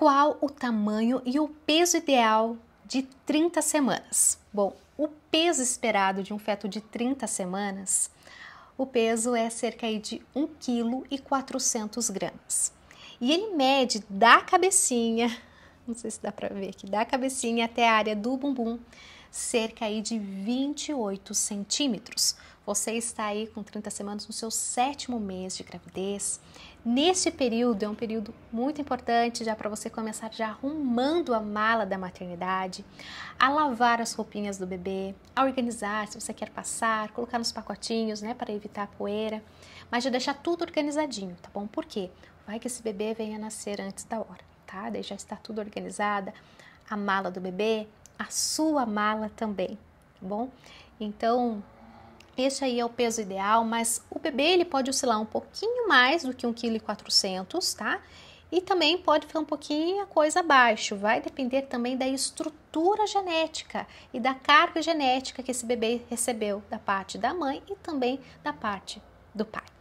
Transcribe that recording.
qual o tamanho e o peso ideal de 30 semanas? Bom, o peso esperado de um feto de 30 semanas, o peso é cerca de 1 kg e gramas. E ele mede da cabecinha, não sei se dá para ver aqui, da cabecinha até a área do bumbum, cerca aí de 28 centímetros. Você está aí com 30 semanas no seu sétimo mês de gravidez. Neste período é um período muito importante já para você começar já arrumando a mala da maternidade, a lavar as roupinhas do bebê, a organizar se você quer passar, colocar nos pacotinhos, né, para evitar a poeira, mas já deixar tudo organizadinho, tá bom? Por quê? Vai que esse bebê venha nascer antes da hora, tá? Daí já está tudo organizada, a mala do bebê, a sua mala também, tá bom? Então, esse aí é o peso ideal, mas o bebê ele pode oscilar um pouquinho mais do que 1,4 kg, tá? E também pode ficar um pouquinho a coisa abaixo, vai depender também da estrutura genética e da carga genética que esse bebê recebeu da parte da mãe e também da parte do pai.